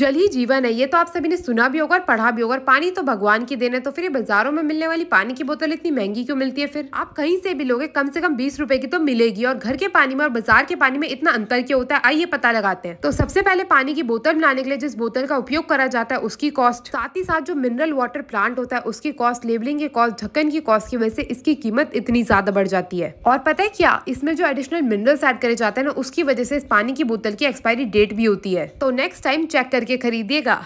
जल ही जीवन है ये तो आप सभी ने सुना भी होगा और पढ़ा भी होगा और पानी तो भगवान की देन है तो फिर ये बाजारों में मिलने वाली पानी की बोतल इतनी महंगी क्यों मिलती है फिर आप कहीं से भी लोगे कम से कम बीस रुपए की तो मिलेगी और घर के पानी में और बाजार के पानी में इतना अंतर क्यों होता है आइए पता लगाते हैं तो सबसे पहले पानी की बोतल बनाने के लिए जिस बोतल का उपयोग करा जाता है उसकी कॉस्ट साथ ही साथ जो मिनरल वाटर प्लांट होता है उसकी कॉस्ट लेबलिंग की कॉस्ट ढक्कन की कॉस्ट की वजह से इसकी कीमत इतनी ज्यादा बढ़ जाती है और पता है क्या इसमें जो एडिशनल मिनरल्स एड करे जाते हैं ना उसकी वजह से इस पानी की बोतल की एक्सपायरी डेट भी होती है तो नेक्स्ट टाइम चेक करके खरीदिएगा